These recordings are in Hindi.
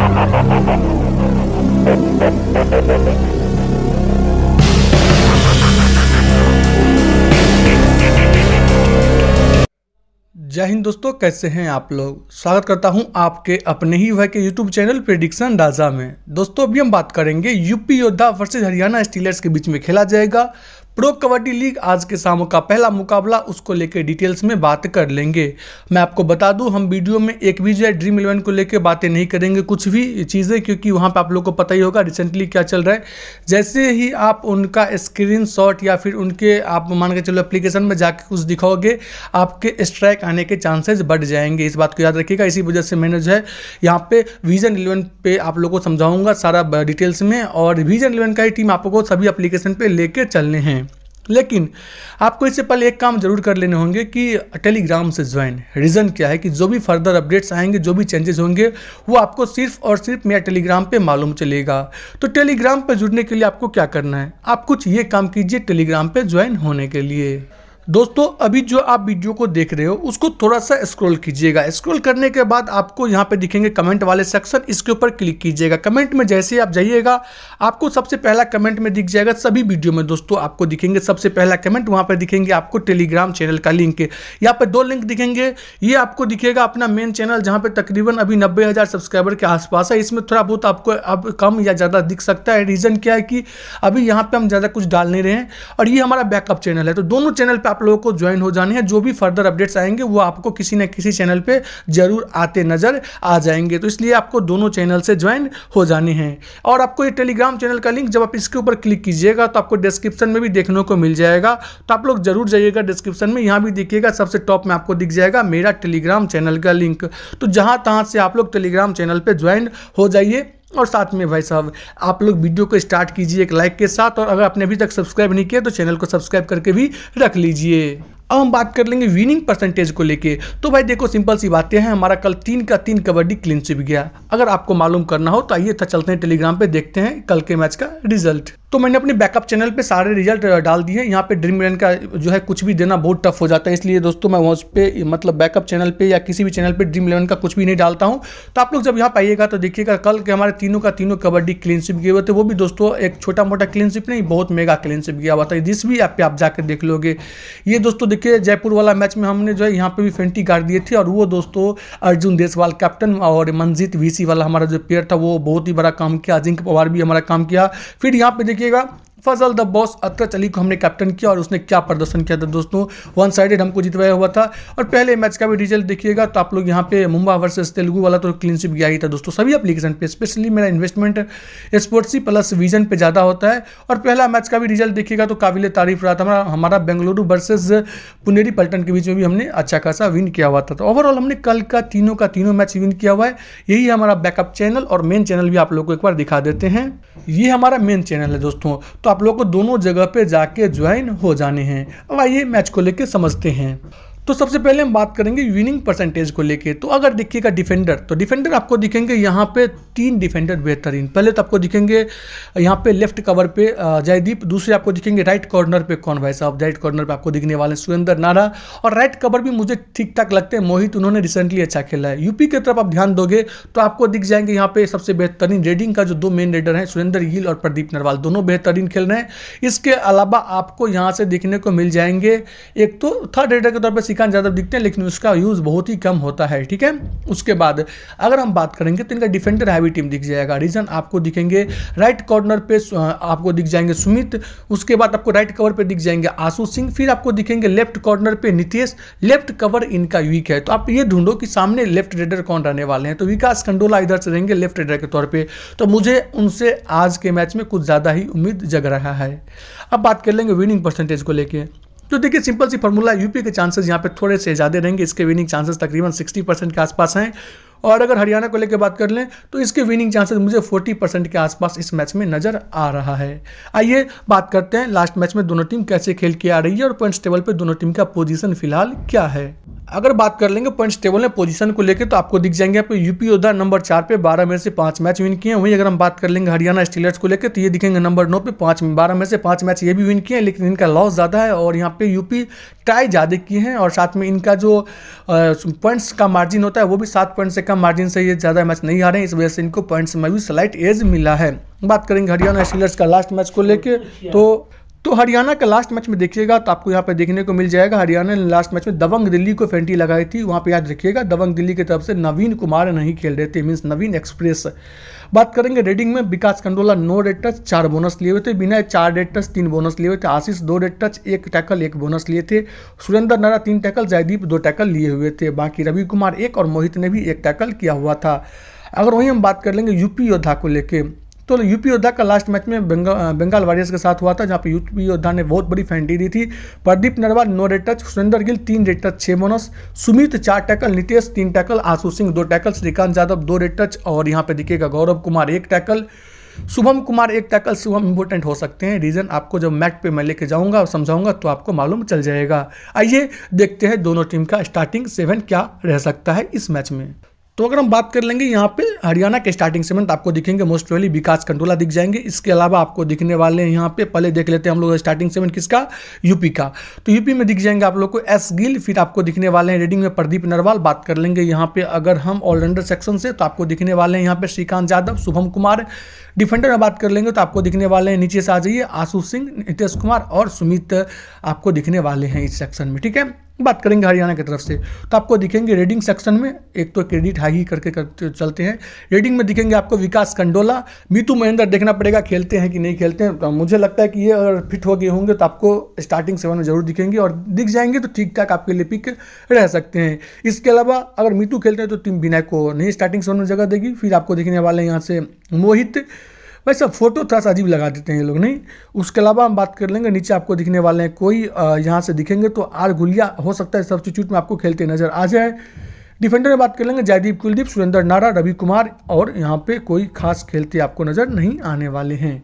जय हिंद दोस्तों कैसे हैं आप लोग स्वागत करता हूं आपके अपने ही वह के यूट्यूब चैनल प्रिडिक्शन राजा में दोस्तों अभी हम बात करेंगे यूपी योद्धा वर्सेज हरियाणा स्टीलर्स के बीच में खेला जाएगा प्रो कबड्डी लीग आज के शाम का पहला मुकाबला उसको लेकर डिटेल्स में बात कर लेंगे मैं आपको बता दूं हम वीडियो में एक भी जो है ड्रीम इलेवन को लेकर बातें नहीं करेंगे कुछ भी चीज़ें क्योंकि वहां पे आप लोग को पता ही होगा रिसेंटली क्या चल रहा है जैसे ही आप उनका स्क्रीन या फिर उनके आप मान के चलो एप्लीकेशन में जाके कुछ दिखाओगे आपके स्ट्राइक आने के चांसेज बढ़ जाएंगे इस बात को याद रखिएगा इसी वजह से मैंने जो है यहाँ पे विजन इलेवन पे आप लोग को समझाऊंगा सारा डिटेल्स में और विजन इलेवन का ही टीम आपको सभी एप्लीकेशन पर लेकर चलने हैं लेकिन आपको इससे पहले एक काम जरूर कर लेने होंगे कि टेलीग्राम से ज्वाइन रीज़न क्या है कि जो भी फर्दर अपडेट्स आएंगे जो भी चेंजेस होंगे वो आपको सिर्फ और सिर्फ मेरा टेलीग्राम पे मालूम चलेगा तो टेलीग्राम पर जुड़ने के लिए आपको क्या करना है आप कुछ ये काम कीजिए टेलीग्राम पर ज्वाइन होने के लिए दोस्तों अभी जो आप वीडियो को देख रहे हो उसको थोड़ा सा स्क्रॉल कीजिएगा स्क्रॉल करने के बाद आपको यहाँ पे दिखेंगे कमेंट वाले सेक्शन इसके ऊपर क्लिक कीजिएगा कमेंट में जैसे ही आप जाइएगा आपको सबसे पहला कमेंट में दिख जाएगा सभी वीडियो में दोस्तों आपको दिखेंगे सबसे पहला कमेंट वहाँ पर दिखेंगे आपको टेलीग्राम चैनल का लिंक यहाँ पर दो लिंक दिखेंगे ये आपको दिखेगा अपना मेन चैनल जहाँ पर तकरीबन अभी नब्बे सब्सक्राइबर के आसपास है इसमें थोड़ा बहुत आपको अब कम या ज़्यादा दिख सकता है रीज़न क्या है कि अभी यहाँ पर हम ज़्यादा कुछ डाल नहीं रहे हैं और ये हमारा बैकअप चैनल है तो दोनों चैनल पर आप लोगों को ज्वाइन हो जाने हैं जो भी फर्दर अपडेट्स आएंगे वो आपको किसी न किसी चैनल पर जरूर आते नज़र आ जाएंगे तो इसलिए आपको दोनों चैनल से ज्वाइन हो जाने हैं और आपको ये टेलीग्राम चैनल का लिंक जब आप इसके ऊपर क्लिक कीजिएगा तो आपको डिस्क्रिप्शन में भी देखने को मिल जाएगा तो आप लोग जरूर जाइएगा डिस्क्रिप्शन में यहाँ भी देखिएगा सबसे टॉप में आपको दिख जाएगा मेरा टेलीग्राम चैनल का लिंक तो जहाँ तहाँ से आप लोग टेलीग्राम चैनल पर ज्वाइन हो जाइए और साथ में भाई साहब आप लोग वीडियो को स्टार्ट कीजिए एक लाइक के साथ और अगर आपने अभी तक सब्सक्राइब नहीं किया तो चैनल को सब्सक्राइब करके भी रख लीजिए अब हम बात कर लेंगे विनिंग परसेंटेज को लेके तो भाई देखो सिंपल सी बातें हैं हमारा कल तीन का तीन कबड्डी क्लीन स्विप गया अगर आपको मालूम करना हो तो आइए था चलते हैं टेलीग्राम पे देखते हैं कल के मैच का रिजल्ट तो मैंने अपने बैकअप चैनल पे सारे रिजल्ट डाल दिए यहाँ पे ड्रीम इलेवन का जो है कुछ भी देना बहुत टफ हो जाता है इसलिए दोस्तों मैं उस पर मतलब बैकअप चैनल पे या किसी भी चैनल पे ड्रीम इलेवन का कुछ भी नहीं डालता हूँ तो आप लोग जब यहाँ पाइएगा तो देखिएगा कल के हमारे तीनों का तीनों कबड्डी क्लीनशिप गए हुए थे वो भी दोस्तों एक छोटा मोटा क्लीनशिप नहीं बहुत मेगा क्लीनशिप गया हुआ था जिस भी ऐप पर आप जाकर देख लोगे ये दोस्तों देखिए जयपुर वाला मैच में हमने जो है यहाँ पर भी फेंटी गाड़ दिए थे और वो दोस्तों अर्जुन देसवाल कैप्टन और मंजित वीसी वाला हमारा जो प्लेयर था वो बहुत ही बड़ा काम किया अजिंक पवार भी हमारा काम किया फिर यहाँ पर लिखिएगा Fazel the boss Atrachali को हमने कैप्टन किया और उसने क्या प्रदर्शन किया था दोस्तों वन साइडेड हमको जितवाया हुआ था और पहले मैच का भी डिटेल देखिएगा तो आप लोग यहाँ पे मुंबई वर्सेस तेलुगु वाला तो क्लीनशिप गया ही था दोस्तों सभी एप्लीकेशन पे स्पेशली मेरा इन्वेस्टमेंट स्पोर्ट्सी प्लस विजन पे ज़्यादा होता है और पहला मैच का भी रिजल्ट देखिएगा तो काबिल तारीफ रहा था हमारा हमारा बेंगलुरु वर्सेज पुनेरी पल्टन के बीच में भी हमने अच्छा खासा विन किया हुआ था तो ओवरऑल हमने कल का तीनों का तीनों मैच विन किया हुआ है यही हमारा बैकअप चैनल और मेन चैनल भी आप लोग को एक बार दिखा देते हैं ये हमारा मेन चैनल है दोस्तों तो तो आप लोग को दोनों जगह पे जाके ज्वाइन हो जाने हैं अब आइए मैच को लेकर समझते हैं तो सबसे पहले हम बात करेंगे विनिंग परसेंटेज को लेके तो अगर देखिएगा डिफेंडर तो डिफेंडर आपको दिखेंगे यहाँ पे तीन डिफेंडर बेहतरीन पहले तो आपको दिखेंगे यहाँ पे लेफ्ट कवर पे जयदीप दूसरे आपको दिखेंगे राइट कॉर्नर पे कौन भाई साहब राइट कॉर्नर पे आपको दिखने वाले सुरेंद्र नारा और राइट कवर भी मुझे ठीक ठाक लगते हैं मोहित उन्होंने रिसेंटली अच्छा खेला है यूपी की तरफ आप ध्यान दोगे तो आपको दिख जाएंगे यहाँ पे सबसे बेहतरीन रेडिंग का जो दो मेन रेडर हैं सुरेंद्र गिल और प्रदीप नरवाल दोनों बेहतरीन खेल रहे हैं इसके अलावा आपको यहाँ से देखने को मिल जाएंगे एक तो थर्ड रेडर के तौर पर रजनीकांत ज़्यादा दिखते हैं लेकिन उसका यूज़ बहुत ही कम होता है ठीक है उसके बाद अगर हम बात करेंगे तो इनका डिफेंडर हैवी टीम दिख जाएगा रीजन आपको दिखेंगे राइट कॉर्नर पे आपको दिख जाएंगे सुमित उसके बाद आपको राइट कवर पे दिख जाएंगे आशु सिंह फिर आपको दिखेंगे लेफ्ट कॉर्नर पे नितेश लेफ्ट कवर इनका वीक है तो आप ये ढूंढो कि सामने लेफ्ट रेडर कौन रहने वाले हैं तो विकास कंडोला इधर से रहेंगे लेफ्ट रेडर के तौर पर तो मुझे उनसे आज के मैच में कुछ ज़्यादा ही उम्मीद जग रहा है अब बात कर लेंगे विनिंग परसेंटेज को लेकर तो देखिए सिंपल सी फॉर्मूला यूपी के चांसेस यहाँ पे थोड़े से ज़्यादा रहेंगे इसके विनिंग चांसेस तकरीबन 60 परसेंट के आसपास हैं और अगर हरियाणा को लेकर बात कर लें तो इसके विनिंग चांसेस मुझे 40 परसेंट के आसपास इस मैच में नजर आ रहा है आइए बात करते हैं लास्ट मैच में दोनों टीम कैसे खेल के आ रही है और पॉइंट्स टेबल पर दोनों टीम का पोजीशन फिलहाल क्या है अगर बात कर लेंगे पॉइंट्स टेबल में पोजीशन को लेकर तो आपको दिख जाएंगे आप यूपी योद्धा नंबर चार पे बारह में से पांच मैच विन किए हैं वहीं अगर हम बात कर लेंगे हरियाणा स्टीलर्स को लेकर तो ये दिखेंगे नंबर नौ पे पांच बारह में से पांच मैच ये भी विन किए हैं लेकिन इनका लॉस ज़्यादा है और यहाँ पे यूपी ट्राई ज़्यादा किए हैं और साथ में इनका जो पॉइंट्स का मार्जिन होता है वो भी सात पॉइंट से कम मार्जिन से ये ज़्यादा मैच नहीं हारे इस वजह से इनको पॉइंट्स में भी स्लाइट एज मिला है बात करेंगे हरियाणा स्टीलर्स का लास्ट मैच को लेकर तो तो हरियाणा का लास्ट मैच में देखिएगा तो आपको यहाँ पे देखने को मिल जाएगा हरियाणा ने लास्ट मैच में दबंग दिल्ली को फेंटी लगाई थी वहाँ पे याद रखिएगा दबंग दिल्ली की तरफ से नवीन कुमार नहीं खेल रहे थे मीन्स नवीन एक्सप्रेस बात करेंगे रेडिंग में विकास कंडोला नौ रेड टच चार बोनस लिए हुए थे विनय चार रेड टच तीन बोनस लिए हुए थे आशीष दो रेड टच एक टैकल एक बोनस लिए थे सुरेंद्र नारा तीन टैकल जयदीप दो टैकल लिए हुए थे बाकी रवि कुमार एक और मोहित ने भी एक टैकल किया हुआ था अगर वहीं हम बात कर लेंगे यूपी योद्धा को लेकर तो यूपी योद्धा का लास्ट मैच में बंगा बंगाल वॉरियर्स के साथ हुआ था जहाँ पर यूपी योद्धा ने बहुत बड़ी फैंटी दी थी प्रदीप नरवा नौ रेड टच सुरेंद्र गिल तीन रेड टच छः बोनस सुमित चार टैकल नितेश तीन टैकल आशु सिंह दो टैकल श्रीकांत यादव दो रेड टच और यहाँ पे दिखेगा गौरव कुमार एक टैकल शुभम कुमार एक टैकल शुभम इंपोर्टेंट हो सकते हैं रीजन आपको जब मैच पे मैं लेके जाऊंगा और समझाऊंगा तो आपको मालूम चल जाएगा आइए देखते हैं दोनों टीम का स्टार्टिंग सेवन क्या रह सकता है इस मैच में तो अगर हम बात कर लेंगे यहाँ पे हरियाणा के स्टार्टिंग सेगमेंट आपको दिखेंगे मोस्ट वेली विकास कंटोला दिख जाएंगे इसके अलावा आपको दिखने वाले हैं यहाँ पे पहले देख लेते हैं हम लोग स्टार्टिंग सेगमेंट किसका यूपी का तो यूपी में दिख जाएंगे आप लोग को एस गिल फिर आपको दिखने वाले हैं रेडिंग में प्रदीप नरवाल बात कर लेंगे यहाँ पे अगर हम ऑलराउंडर सेक्शन से तो आपको दिखने वाले हैं यहाँ पे श्रीकांत यादव शुभम कुमार डिफेंडर में बात कर लेंगे तो आपको दिखने वाले हैं नीचे से आ जाइए आशु सिंह नीतीश कुमार और सुमित आपको दिखने वाले हैं इस सेक्शन में ठीक है बात करेंगे हरियाणा की तरफ से तो आपको दिखेंगे रेडिंग सेक्शन में एक तो क्रेडिट हाई ही करके करते चलते हैं रेडिंग में दिखेंगे आपको विकास कंडोला मीतू महेंद्र देखना पड़ेगा खेलते हैं कि नहीं खेलते हैं तो मुझे लगता है कि ये अगर फिट हो गए होंगे तो आपको स्टार्टिंग सेवन में जरूर दिखेंगे और दिख जाएंगे तो ठीक ठाक आपके लिए पिक रह सकते हैं इसके अलावा अगर मीतू खेलते हैं तो टीम विनायक को नहीं स्टार्टिंग सेवन में जगह देगी फिर आपको देखने वाले यहाँ से मोहित भाई साहब फ़ोटो थोड़ा सा अजीब लगा देते हैं ये लोग नहीं उसके अलावा हम बात कर लेंगे नीचे आपको दिखने वाले हैं कोई यहाँ से दिखेंगे तो आर गुलिया हो सकता है सब्सिट्यूट में आपको खेलते नजर आ जाए डिफेंडर में बात कर लेंगे जयदीप कुलदीप सुरेंद्र नारा रवि कुमार और यहाँ पे कोई खास खेलते आपको नज़र नहीं आने वाले हैं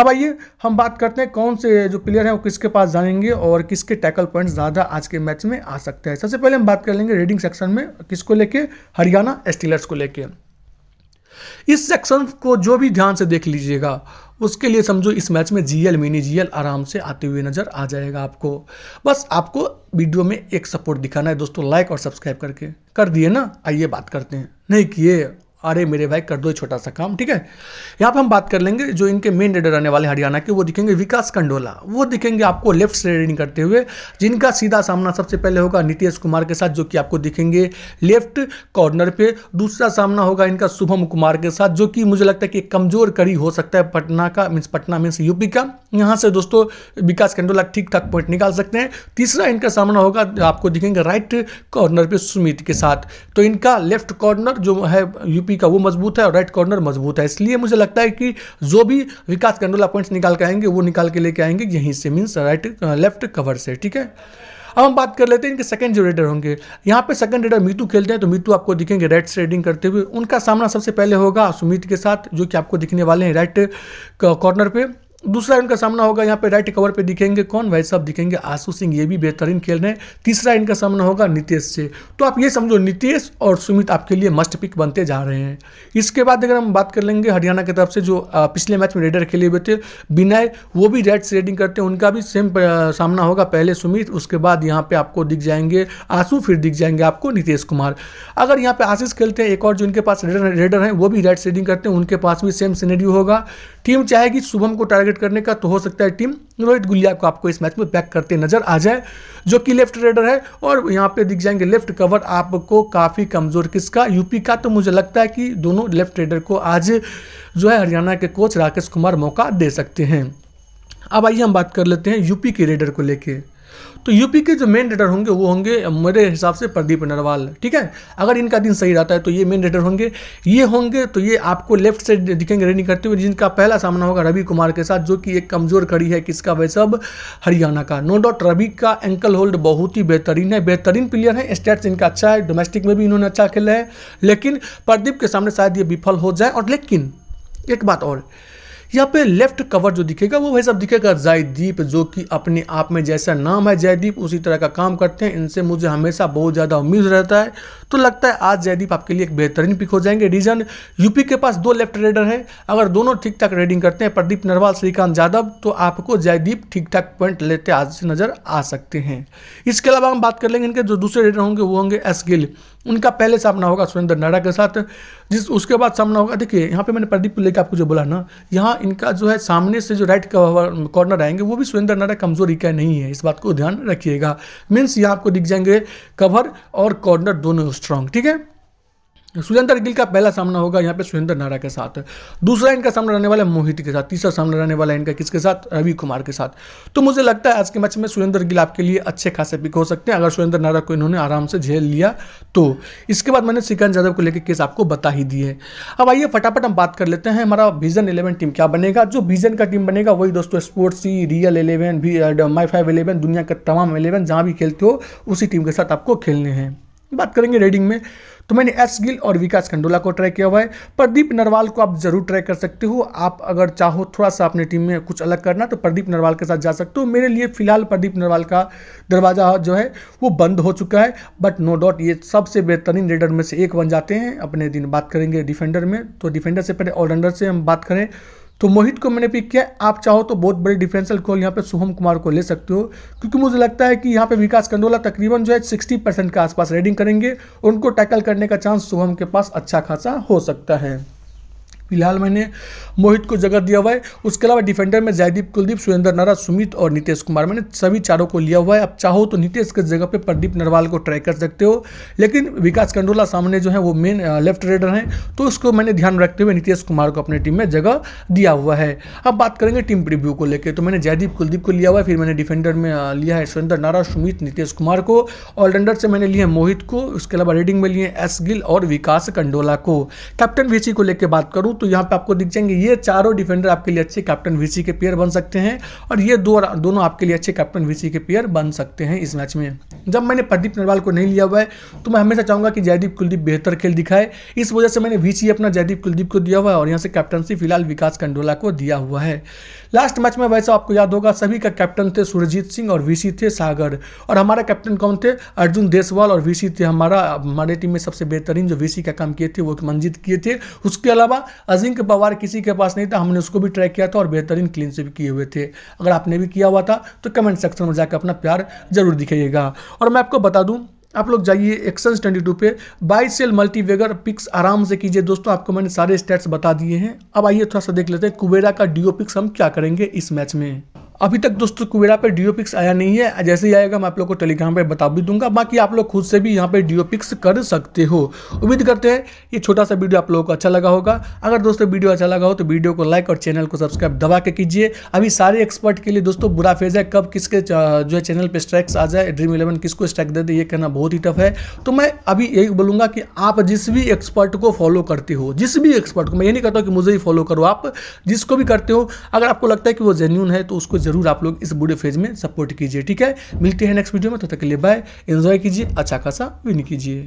अब आइए हम बात करते हैं कौन से जो प्लेयर हैं वो किसके पास जाएंगे और किसके टैकल पॉइंट्स ज़्यादा आज के मैच में आ सकते हैं सबसे पहले हम बात कर लेंगे रेडिंग सेक्शन में किसको लेके हरियाणा स्टीलर्स को लेके इस सेक्शन को जो भी ध्यान से देख लीजिएगा उसके लिए समझो इस मैच में जीएल मिनी जीएल आराम से आते हुए नजर आ जाएगा आपको बस आपको वीडियो में एक सपोर्ट दिखाना है दोस्तों लाइक और सब्सक्राइब करके कर दिए ना आइए बात करते हैं नहीं किए अरे मेरे भाई कर दो छोटा सा काम ठीक है यहाँ पर हम बात कर लेंगे जो इनके मेन रेडर आने वाले हरियाणा के वो दिखेंगे विकास कंडोला वो दिखेंगे आपको लेफ्ट से रेडिंग करते हुए जिनका सीधा सामना सबसे पहले होगा नीतीश कुमार के साथ जो कि आपको दिखेंगे लेफ्ट कॉर्नर पे दूसरा सामना होगा इनका शुभम कुमार के साथ जो कि मुझे लगता है कि कमजोर कड़ी हो सकता है पटना का मीन्स पटना मीन्स यूपी का यहाँ से दोस्तों विकास कंडोला ठीक ठाक पॉइंट निकाल सकते हैं तीसरा इनका सामना होगा आपको दिखेंगे राइट कॉर्नर पे सुमित के साथ तो इनका लेफ्ट कॉर्नर जो है यूपी बीजेपी का वो मजबूत है और राइट कॉर्नर मजबूत है इसलिए मुझे लगता है कि जो भी विकास कंडोला पॉइंट्स निकाल के आएंगे वो निकाल के लेके आएंगे यहीं से मीन्स राइट लेफ्ट कवर से ठीक है अब हम बात कर लेते हैं इनके सेकंड जो रेडर होंगे यहाँ पे सेकंड रेडर मीतू खेलते हैं तो मीतू आपको दिखेंगे राइट से रेडिंग करते हुए उनका सामना सबसे पहले होगा सुमित के साथ जो कि आपको दिखने वाले हैं राइट कॉर्नर पे दूसरा इनका सामना होगा यहाँ पे राइट कवर पे दिखेंगे कौन भाई साहब दिखेंगे आशु सिंह ये भी बेहतरीन खेल रहे हैं तीसरा इनका सामना होगा नीतीश से तो आप ये समझो नीतीश और सुमित आपके लिए मस्ट पिक बनते जा रहे हैं इसके बाद अगर हम बात कर लेंगे हरियाणा की तरफ से जो पिछले मैच में रेडर खेले हुए थे विनय वो भी रेड से रेडिंग करते हैं उनका भी सेम सामना होगा पहले सुमित उसके बाद यहाँ पर आपको दिख जाएंगे आंसू फिर दिख जाएंगे आपको नीतीश कुमार अगर यहाँ पर आशीष खेलते हैं एक और जो इनके पास रेडर रेडर हैं वो भी रेड सेडिंग करते हैं उनके पास भी सेम सीनेरियो होगा टीम चाहेगी शुभम को टारगेट डोमिनेट करने का तो हो सकता है टीम रोहित गुलिया को आपको इस मैच में बैक करते नजर आ जाए जो कि लेफ्ट रेडर है और यहाँ पे दिख जाएंगे लेफ्ट कवर आपको काफ़ी कमज़ोर किसका यूपी का तो मुझे लगता है कि दोनों लेफ्ट रेडर को आज जो है हरियाणा के कोच राकेश कुमार मौका दे सकते हैं अब आइए हम बात कर लेते हैं यूपी के रेडर को लेकर तो यूपी के जो मेन रेडर होंगे वो होंगे मेरे हिसाब से प्रदीप नरवाल ठीक है अगर इनका दिन सही रहता है तो ये मेन रेडर होंगे ये होंगे तो ये आपको लेफ्ट से दिखेंगे रेडिंग करते हुए जिनका पहला सामना होगा रवि कुमार के साथ जो कि एक कमजोर कड़ी है किसका वैसब हरियाणा का नो डाउट रवि का एंकल होल्ड बहुत ही बेहतरीन है बेहतरीन प्लेयर है स्टेट्स इनका अच्छा है डोमेस्टिक में भी इन्होंने अच्छा खेला है लेकिन प्रदीप के सामने शायद ये विफल हो जाए और लेकिन एक बात और यहाँ पे लेफ्ट कवर जो दिखेगा वो भाई साहब दिखेगा जयदीप जो कि अपने आप में जैसा नाम है जयदीप उसी तरह का काम करते हैं इनसे मुझे हमेशा बहुत ज़्यादा उम्मीद रहता है तो लगता है आज जयदीप आपके लिए एक बेहतरीन पिक हो जाएंगे रीजन यूपी के पास दो लेफ्ट रेडर हैं अगर दोनों ठीक ठाक रेडिंग करते हैं प्रदीप नरवाल श्रीकांत यादव तो आपको जयदीप ठीक ठाक पॉइंट लेते आज नज़र आ सकते हैं इसके अलावा हम बात कर लेंगे इनके जो दूसरे रेडर होंगे वो होंगे एस गिल उनका पहले सामना होगा सुरेंद्र नाडा के साथ जिस उसके बाद सामना होगा देखिए यहाँ पे मैंने प्रदीप लेकर आपको जो बोला ना यहाँ इनका जो है सामने से जो राइट कॉर्नर आएंगे वो भी सुरेंद्र नाडा कमजोरी इका नहीं है इस बात को ध्यान रखिएगा मीन्स यहाँ आपको दिख जाएंगे कवर और कॉर्नर दोनों स्ट्रांग ठीक है सुरेंद्र गिल का पहला सामना होगा यहाँ पे सुरेंद्र नारा के साथ दूसरा इनका सामना रहने वाला है मोहित के साथ तीसरा सामना रहने वाला है इनका किसके साथ रवि कुमार के साथ तो मुझे लगता है आज के मैच में सुरेंद्र गिल आपके लिए अच्छे खासे पिक हो सकते हैं अगर सुरेंद्र नारा को इन्होंने आराम से झेल लिया तो इसके बाद मैंने श्रीकांत यादव को लेकर केस आपको बता ही दिए अब आइए फटाफट हम बात कर लेते हैं हमारा विजन इलेवन टीम क्या बनेगा जो विजन का टीम बनेगा वही दोस्तों स्पोर्ट्स ही real eleven my five eleven दुनिया का तमाम इलेवन जहाँ भी खेलते हो उसी टीम के साथ आपको खेलने हैं बात करेंगे रेडिंग में तो मैंने एस गिल और विकास खंडोला को ट्राई किया हुआ है प्रदीप नरवाल को आप जरूर ट्राई कर सकते हो आप अगर चाहो थोड़ा सा अपने टीम में कुछ अलग करना तो प्रदीप नरवाल के साथ जा सकते हो मेरे लिए फिलहाल प्रदीप नरवाल का दरवाज़ा जो है वो बंद हो चुका है बट नो डाउट ये सबसे बेहतरीन रेडर में से एक बन जाते हैं अपने दिन बात करेंगे डिफेंडर में तो डिफेंडर से पहले ऑलराउंडर से हम बात करें तो मोहित को मैंने पिक किया आप चाहो तो बहुत बड़े डिफेंसल कॉल यहाँ पे शुभम कुमार को ले सकते हो क्योंकि मुझे लगता है कि यहाँ पे विकास कंडोला तकरीबन जो है सिक्सटी परसेंट के आसपास रेडिंग करेंगे उनको टैकल करने का चांस शुभम के पास अच्छा खासा हो सकता है फिलहाल मैंने मोहित को जगह दिया हुआ है उसके अलावा डिफेंडर में जयदीप कुलदीप सुरेंद्र नारा सुमित और नीतीश कुमार मैंने सभी चारों को लिया हुआ है अब चाहो तो नीतीश के जगह पे प्रदीप नरवाल को ट्राई कर सकते हो लेकिन विकास कंडोला सामने जो है वो मेन लेफ्ट रेडर हैं तो उसको मैंने ध्यान रखते हुए नीतीश कुमार को अपनी टीम में जगह दिया हुआ है अब बात करेंगे टीम प्रिव्यू को लेकर तो मैंने जयदीप कुलदीप को लिया हुआ है फिर मैंने डिफेंडर में लिया है सुरेंद्र नारा सुमित नीतीश कुमार को ऑलराउंडर से मैंने लिए मोहित को उसके अलावा रेडिंग में लिए एस गिल और विकास कंडोला को कैप्टन वीसी को लेकर बात करूँ तो यहाँ पे आपको दिख जाएंगे ये चारों डिफेंडर आपके लिए अच्छे कैप्टन वीसी के प्लेयर बन सकते हैं और ये दो दोनों आपके लिए अच्छे कैप्टन वीसी के प्लेयर बन सकते हैं इस मैच में जब मैंने प्रदीप नरवाल को नहीं लिया हुआ है तो मैं हमेशा चाहूंगा कि जयदीप कुलदीप बेहतर खेल दिखाए इस वजह से मैंने वीसी अपना जयदीप कुलदीप को दिया हुआ है और यहाँ से कैप्टनसी फिलहाल विकास कंडोला को दिया हुआ है लास्ट मैच में वैसा आपको याद होगा सभी का कैप्टन थे सुरजीत सिंह और वीसी थे सागर और हमारा कैप्टन कौन थे अर्जुन देसवाल और वीसी थे हमारा हमारे टीम में सबसे बेहतरीन जो वीसी का काम किए थे वो मंजित किए थे उसके अलावा अजिंक पवार किसी के पास नहीं था हमने उसको भी ट्रैक किया था और बेहतरीन क्लीन से भी किए हुए थे अगर आपने भी किया हुआ था तो कमेंट सेक्शन में जाकर अपना प्यार जरूर दिखाइएगा और मैं आपको बता दूँ आप लोग जाइए एक्सेंस ट्वेंटी टू पे बाई सेल मल्टीवेगर पिक्स आराम से कीजिए दोस्तों आपको मैंने सारे स्टेट्स बता दिए हैं अब आइए थोड़ा सा देख लेते हैं कुबेरा का डीओ पिक्स हम क्या करेंगे इस मैच में अभी तक दोस्तों कुवेरा पे डीओ पिक्स आया नहीं है जैसे ही आएगा मैं आप लोग को टेलीग्राम पे बता भी दूंगा बाकी आप लोग खुद से भी यहाँ पे डीओ पिक्स कर सकते हो उम्मीद करते हैं ये छोटा सा वीडियो आप लोगों को अच्छा लगा होगा अगर दोस्तों वीडियो अच्छा लगा हो तो वीडियो को लाइक और चैनल को सब्सक्राइब दबा के कीजिए अभी सारे एक्सपर्ट के लिए दोस्तों बुरा फेज है कब किसके जो है चैनल पर स्ट्राइक्स आ जाए ड्रीम इलेवन किसको स्ट्राइक दे दे ये कहना बहुत ही टफ है तो मैं अभी यही बोलूँगा कि आप जिस भी एक्सपर्ट को फॉलो करते हो जिस भी एक्सपर्ट को मैं ये नहीं कहता कि मुझे ही फॉलो करो आप जिसको भी करते हो अगर आपको लगता है कि वो जेन्यून है तो उसको जरूर आप लोग इस बुढ़े फेज में सपोर्ट कीजिए ठीक है मिलते हैं नेक्स्ट वीडियो में तो तक के लिए बाय एंजॉय कीजिए अच्छा खासा विन कीजिए